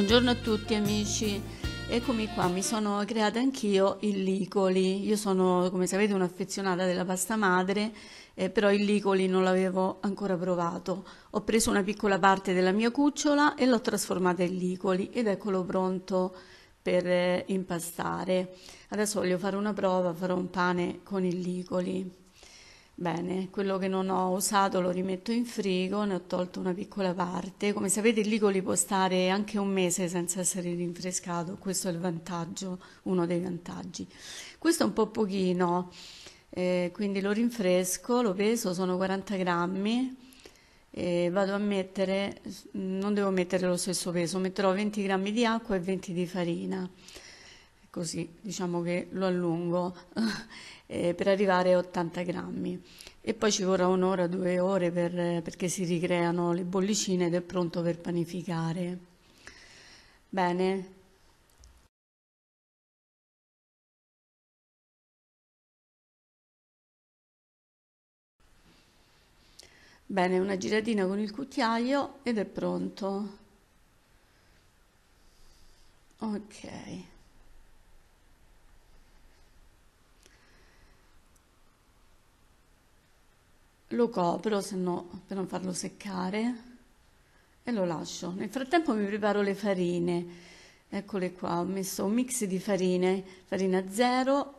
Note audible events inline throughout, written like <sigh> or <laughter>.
Buongiorno a tutti amici, eccomi qua, mi sono creata anch'io il licoli, io sono come sapete un'affezionata della pasta madre, eh, però il licoli non l'avevo ancora provato, ho preso una piccola parte della mia cucciola e l'ho trasformata in licoli ed eccolo pronto per eh, impastare. Adesso voglio fare una prova, farò un pane con il licoli. Bene, quello che non ho usato lo rimetto in frigo, ne ho tolto una piccola parte. Come sapete il licoli può stare anche un mese senza essere rinfrescato, questo è il vantaggio, uno dei vantaggi. Questo è un po' pochino, eh, quindi lo rinfresco, lo peso, sono 40 grammi e vado a mettere, non devo mettere lo stesso peso, metterò 20 grammi di acqua e 20 di farina così diciamo che lo allungo <laughs> eh, per arrivare a 80 grammi e poi ci vorrà un'ora, due ore per, perché si ricreano le bollicine ed è pronto per panificare. Bene, Bene, una giratina con il cucchiaio ed è pronto. Ok. lo copro se no, per non farlo seccare e lo lascio. Nel frattempo mi preparo le farine, eccole qua, ho messo un mix di farine, farina 0,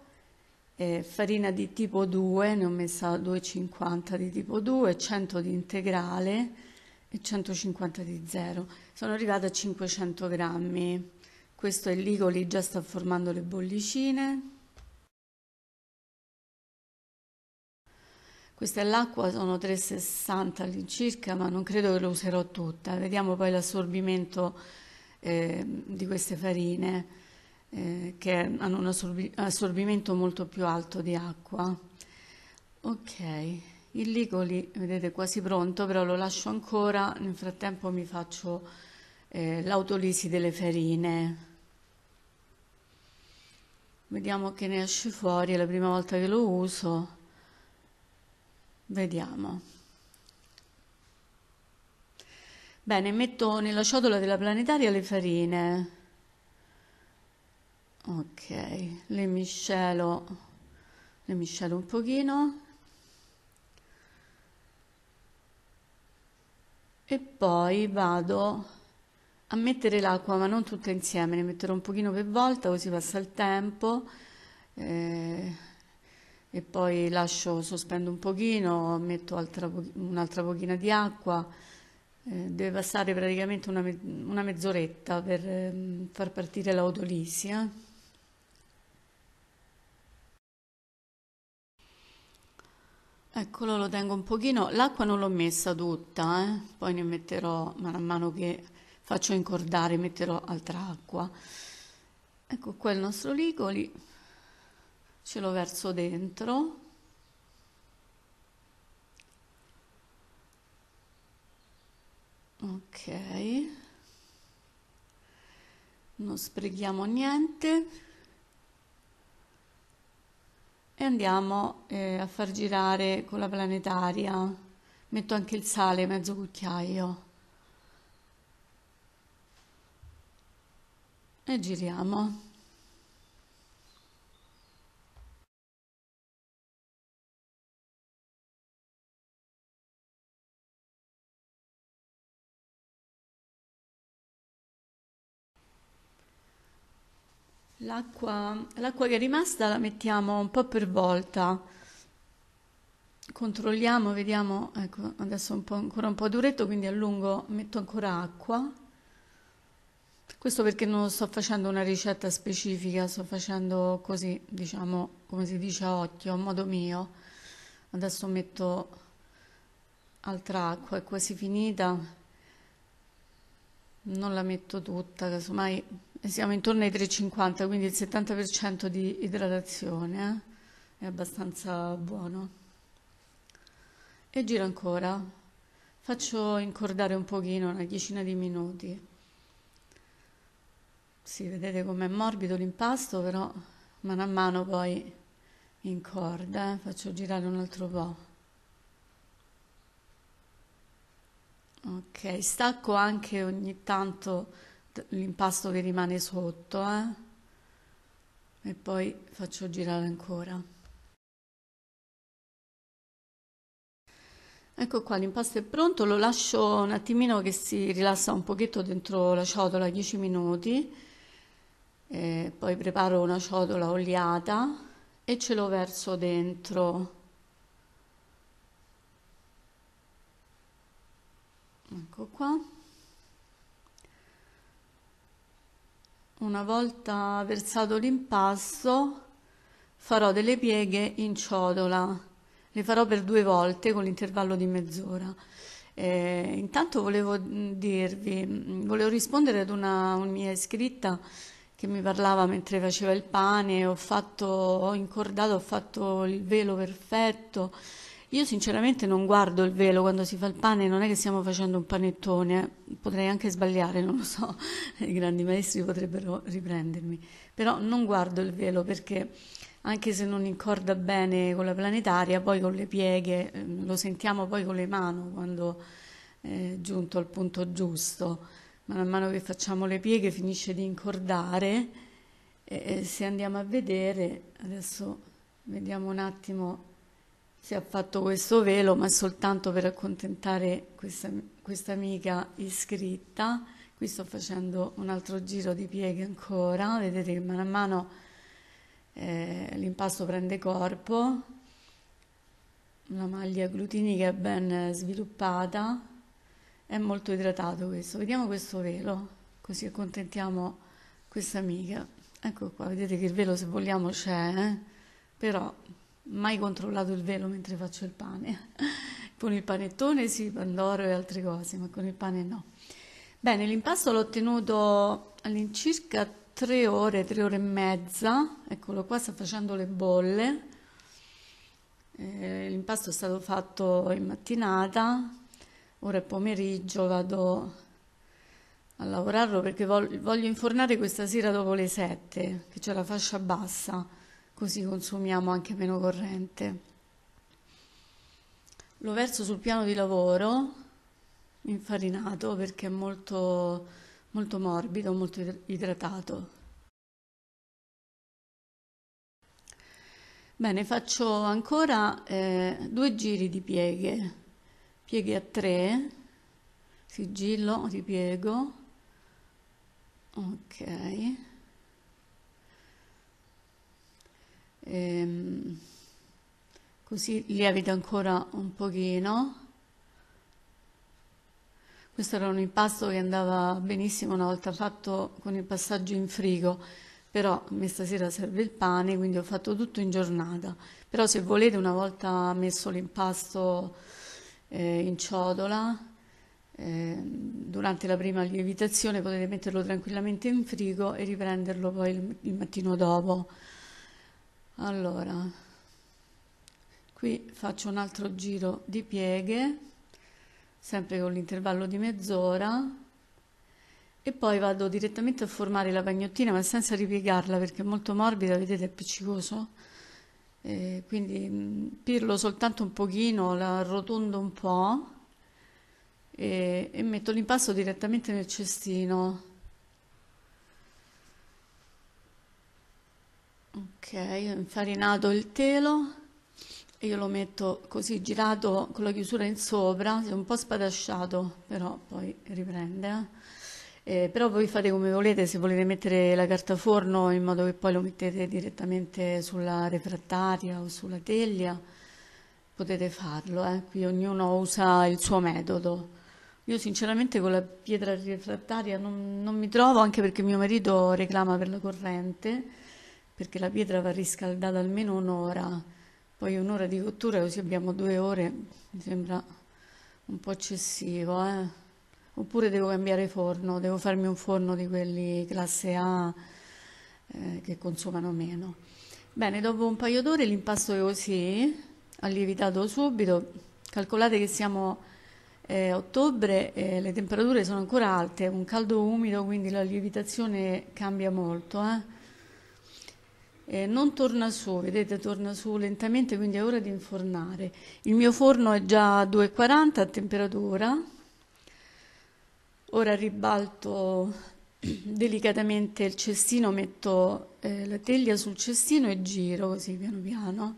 eh, farina di tipo 2, ne ho messa 250 di tipo 2, 100 di integrale e 150 di 0. Sono arrivata a 500 grammi, questo è il l'igoli, già sta formando le bollicine. Questa è l'acqua, sono 3,60 all'incirca, ma non credo che lo userò tutta. Vediamo poi l'assorbimento eh, di queste farine, eh, che hanno un assorbi assorbimento molto più alto di acqua. Ok, il licoli, vedete, quasi pronto, però lo lascio ancora. Nel frattempo mi faccio eh, l'autolisi delle farine. Vediamo che ne esce fuori, è la prima volta che lo uso Vediamo. Bene, metto nella ciotola della planetaria le farine. Ok, le miscelo, le miscelo un pochino. E poi vado a mettere l'acqua, ma non tutta insieme, ne metterò un pochino per volta, così passa il tempo. Eh, e poi lascio, sospendo un pochino, metto un'altra pochina di acqua, eh, deve passare praticamente una, me una mezz'oretta per eh, far partire l'autolisi. Eh. Eccolo, lo tengo un pochino, l'acqua non l'ho messa tutta, eh. poi ne metterò man mano che faccio incordare, metterò altra acqua. Ecco qua il nostro licoli ce lo verso dentro. Ok, non sprechiamo niente e andiamo eh, a far girare con la planetaria. Metto anche il sale, mezzo cucchiaio. E giriamo. L'acqua, l'acqua che è rimasta la mettiamo un po' per volta, controlliamo, vediamo, ecco adesso un ancora un po' duretto, quindi allungo, metto ancora acqua, questo perché non sto facendo una ricetta specifica, sto facendo così, diciamo, come si dice a occhio, a modo mio, adesso metto altra acqua, è quasi finita, non la metto tutta, casomai siamo intorno ai 3,50, quindi il 70% di idratazione eh? è abbastanza buono. E giro ancora. Faccio incordare un pochino, una decina di minuti. Sì, vedete com'è morbido l'impasto, però mano a mano poi incorda, eh? faccio girare un altro po'. Ok, stacco anche ogni tanto l'impasto che rimane sotto eh? e poi faccio girare ancora ecco qua l'impasto è pronto lo lascio un attimino che si rilassa un pochetto dentro la ciotola 10 minuti e poi preparo una ciotola oliata e ce lo verso dentro ecco qua una volta versato l'impasto farò delle pieghe in ciotola le farò per due volte con l'intervallo di mezz'ora eh, intanto volevo mm, dirvi mm, volevo rispondere ad una, una mia iscritta che mi parlava mentre faceva il pane ho fatto ho incordato ho fatto il velo perfetto io sinceramente non guardo il velo quando si fa il pane, non è che stiamo facendo un panettone, eh. potrei anche sbagliare, non lo so, <laughs> i grandi maestri potrebbero riprendermi, però non guardo il velo perché anche se non incorda bene con la planetaria, poi con le pieghe, ehm, lo sentiamo poi con le mani quando eh, è giunto al punto giusto, man mano che facciamo le pieghe finisce di incordare e se andiamo a vedere, adesso vediamo un attimo si è fatto questo velo, ma è soltanto per accontentare questa, questa amica iscritta. Qui sto facendo un altro giro di pieghe ancora, vedete che mano a mano eh, l'impasto prende corpo, la maglia glutinica è ben sviluppata, è molto idratato questo. Vediamo questo velo, così accontentiamo questa amica. Ecco qua, vedete che il velo se vogliamo c'è, eh? però mai controllato il velo mentre faccio il pane. <laughs> con il panettone sì, pandoro e altre cose, ma con il pane no. Bene, l'impasto l'ho tenuto all'incirca tre ore, tre ore e mezza. Eccolo qua, sta facendo le bolle. Eh, l'impasto è stato fatto in mattinata, ora è pomeriggio, vado a lavorarlo perché voglio infornare questa sera dopo le 7, che c'è la fascia bassa così consumiamo anche meno corrente. Lo verso sul piano di lavoro infarinato perché è molto, molto morbido, molto idratato. Bene, faccio ancora eh, due giri di pieghe, pieghe a tre, sigillo, ripiego, ok. ehm, così lievita ancora un pochino. Questo era un impasto che andava benissimo una volta fatto con il passaggio in frigo, però a me stasera serve il pane, quindi ho fatto tutto in giornata. Però se volete una volta messo l'impasto eh, in ciotola, ehm, durante la prima lievitazione potete metterlo tranquillamente in frigo e riprenderlo poi il, il mattino dopo allora qui faccio un altro giro di pieghe sempre con l'intervallo di mezz'ora e poi vado direttamente a formare la pagnottina ma senza ripiegarla perché è molto morbida vedete è appiccicoso eh, quindi mm, pirlo soltanto un pochino la arrotondo un po' e, e metto l'impasto direttamente nel cestino Ok, ho infarinato il telo, e io lo metto così girato con la chiusura in sopra, si è un po' spadasciato, però poi riprende. Eh. eh, però voi fate come volete, se volete mettere la carta forno in modo che poi lo mettete direttamente sulla refrattaria o sulla teglia, potete farlo, eh? qui ognuno usa il suo metodo. Io sinceramente con la pietra refrattaria non, non mi trovo, anche perché mio marito reclama per la corrente, perché la pietra va riscaldata almeno un'ora, poi un'ora di cottura così abbiamo due ore, mi sembra un po' eccessivo. Eh? Oppure devo cambiare forno, devo farmi un forno di quelli classe A eh, che consumano meno. Bene, dopo un paio d'ore l'impasto è così, ha lievitato subito, calcolate che siamo eh, ottobre eh, le temperature sono ancora alte, un caldo umido, quindi la lievitazione cambia molto. Eh? eh, non torna su, vedete torna su lentamente quindi è ora di infornare. Il mio forno è già a 2,40 a temperatura, ora ribalto <clears throat> delicatamente il cestino, metto eh, la teglia sul cestino e giro così piano piano.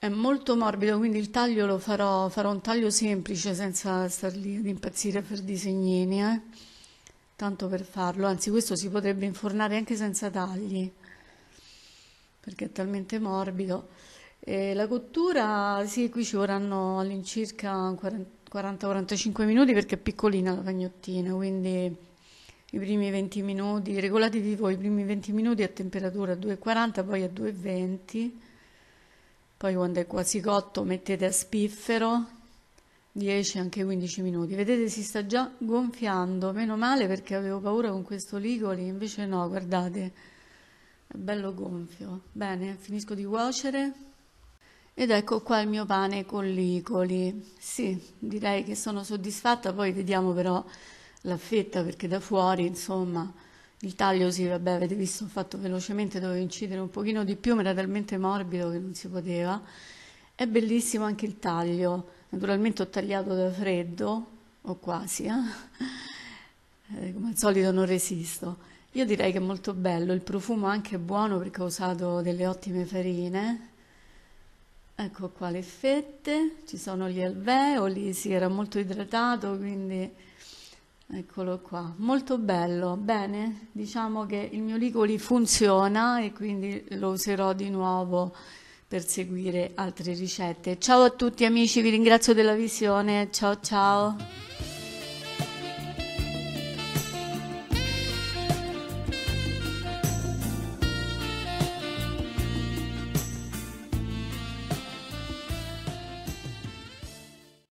È molto morbido, quindi il taglio lo farò, farò un taglio semplice senza star lì ad impazzire per disegnini. Eh tanto per farlo, anzi questo si potrebbe infornare anche senza tagli perché è talmente morbido. E la cottura, sì, qui ci vorranno all'incirca 40-45 minuti perché è piccolina la pagnottina, quindi i primi 20 minuti, regolatevi voi, i primi 20 minuti a temperatura 2,40, poi a 2,20, poi quando è quasi cotto mettete a spiffero 10 anche 15 minuti vedete si sta già gonfiando meno male perché avevo paura con questo ligoli invece no guardate è bello gonfio bene finisco di cuocere ed ecco qua il mio pane con ligoli sì direi che sono soddisfatta poi vediamo però la fetta perché da fuori insomma il taglio sì vabbè avete visto ho fatto velocemente dovevo incidere un pochino di più ma era talmente morbido che non si poteva è bellissimo anche il taglio Naturalmente ho tagliato da freddo, o quasi, eh? Eh, come al solito non resisto. Io direi che è molto bello, il profumo anche è buono perché ho usato delle ottime farine. Ecco qua le fette, ci sono gli alveoli, si sì, era molto idratato, quindi eccolo qua. Molto bello, bene, diciamo che il mio licoli funziona e quindi lo userò di nuovo per seguire altre ricette. Ciao a tutti amici, vi ringrazio della visione, ciao ciao!